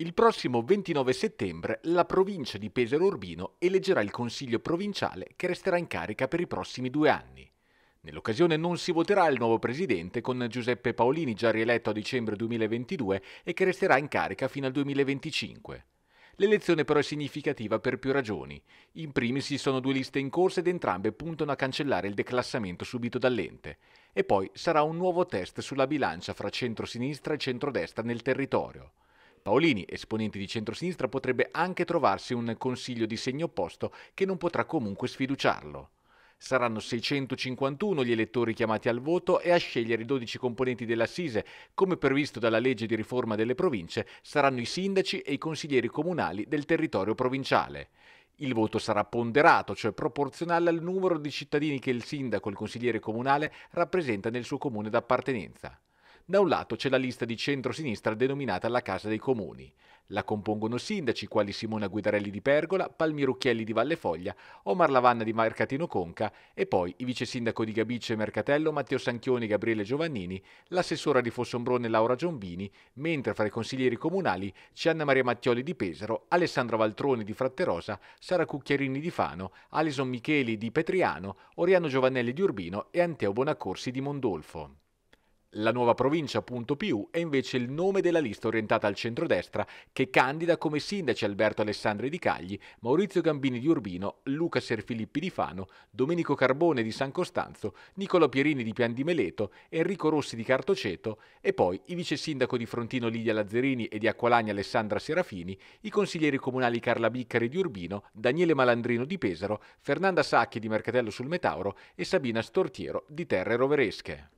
Il prossimo 29 settembre la provincia di Pesaro Urbino eleggerà il consiglio provinciale che resterà in carica per i prossimi due anni. Nell'occasione non si voterà il nuovo presidente con Giuseppe Paolini già rieletto a dicembre 2022 e che resterà in carica fino al 2025. L'elezione però è significativa per più ragioni. In primis ci sono due liste in corsa ed entrambe puntano a cancellare il declassamento subito dall'ente. E poi sarà un nuovo test sulla bilancia fra centro-sinistra e centrodestra nel territorio. Paolini, esponente di centrosinistra, potrebbe anche trovarsi un consiglio di segno opposto che non potrà comunque sfiduciarlo. Saranno 651 gli elettori chiamati al voto e a scegliere i 12 componenti dell'Assise, come previsto dalla legge di riforma delle province, saranno i sindaci e i consiglieri comunali del territorio provinciale. Il voto sarà ponderato, cioè proporzionale al numero di cittadini che il sindaco e il consigliere comunale rappresenta nel suo comune d'appartenenza. Da un lato c'è la lista di centro-sinistra denominata la Casa dei Comuni. La compongono sindaci quali Simona Guidarelli di Pergola, Palmiro Chielli di Valle Foglia, Omar Lavanna di Mercatino Conca e poi i vice sindaco di Gabice e Mercatello Matteo Sanchioni e Gabriele Giovannini, l'assessora di Fossombrone Laura Giombini, mentre fra i consiglieri comunali c'è Anna Maria Mattioli di Pesaro, Alessandro Valtroni di Fratterosa, Sara Cucchiarini di Fano, Alison Micheli di Petriano, Oriano Giovannelli di Urbino e Anteo Bonaccorsi di Mondolfo. La nuova provincia.pu è invece il nome della lista orientata al centrodestra che candida come sindaci Alberto Alessandri di Cagli, Maurizio Gambini di Urbino, Luca Serfilippi di Fano, Domenico Carbone di San Costanzo, Nicola Pierini di Pian di Meleto, Enrico Rossi di Cartoceto e poi i vice sindaco di Frontino Lidia Lazzerini e di Acqualagna Alessandra Serafini, i consiglieri comunali Carla Biccari di Urbino, Daniele Malandrino di Pesaro, Fernanda Sacchi di Mercatello sul Metauro e Sabina Stortiero di Terre Roveresche.